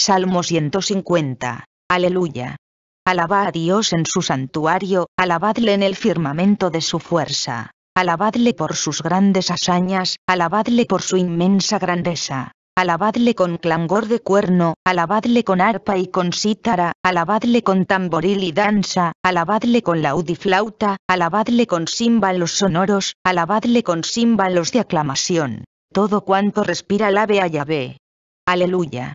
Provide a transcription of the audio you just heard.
Salmo 150. Aleluya. Alabad a Dios en su santuario, alabadle en el firmamento de su fuerza, alabadle por sus grandes hazañas, alabadle por su inmensa grandeza. Alabadle con clangor de cuerno, alabadle con arpa y con cítara, alabadle con tamboril y danza, alabadle con laud y flauta, alabadle con címbalos sonoros, alabadle con címbalos de aclamación. Todo cuanto respira alabe a Yahvé. Aleluya.